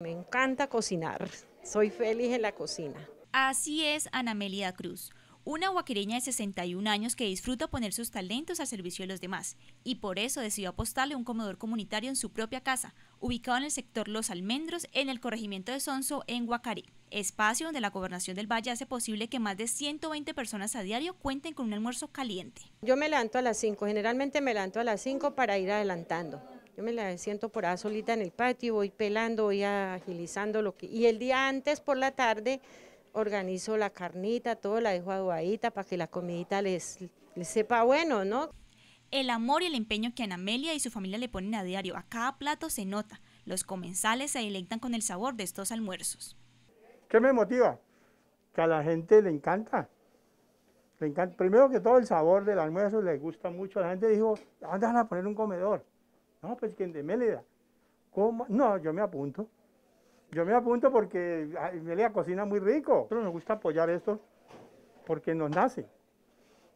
Me encanta cocinar, soy feliz en la cocina. Así es Ana Anamelia Cruz, una guaquireña de 61 años que disfruta poner sus talentos al servicio de los demás y por eso decidió apostarle un comedor comunitario en su propia casa, ubicado en el sector Los Almendros, en el corregimiento de Sonso, en Guacarí, espacio donde la gobernación del Valle hace posible que más de 120 personas a diario cuenten con un almuerzo caliente. Yo me levanto a las 5, generalmente me levanto a las 5 para ir adelantando yo me la siento por ahí solita en el patio, voy pelando, voy agilizando lo que... Y el día antes por la tarde organizo la carnita, todo, la dejo adobadita para que la comidita les, sepa bueno, ¿no? El amor y el empeño que Ana Amelia y su familia le ponen a diario a cada plato se nota. Los comensales se deleitan con el sabor de estos almuerzos. ¿Qué me motiva? Que a la gente le encanta. Le encanta. Primero que todo el sabor del almuerzo le gusta mucho. La gente dijo, andan a poner un comedor. No, pues que de Mélida. ¿Cómo? No, yo me apunto. Yo me apunto porque Mélida cocina muy rico. Pero nos gusta apoyar esto porque nos nace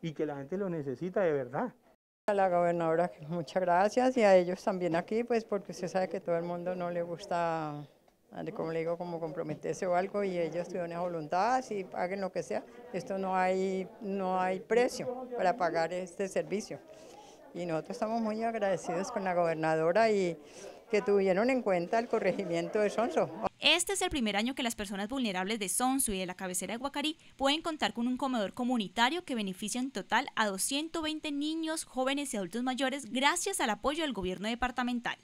y que la gente lo necesita de verdad. A la gobernadora, muchas gracias y a ellos también aquí, pues porque usted sabe que todo el mundo no le gusta, eh, como le digo, como comprometerse o algo y ellos tuvieron voluntad, si paguen lo que sea, esto no hay, no hay precio para pagar este servicio y nosotros estamos muy agradecidos con la gobernadora y que tuvieron en cuenta el corregimiento de Sonso. Este es el primer año que las personas vulnerables de Sonso y de la cabecera de Guacarí pueden contar con un comedor comunitario que beneficia en total a 220 niños, jóvenes y adultos mayores gracias al apoyo del gobierno departamental.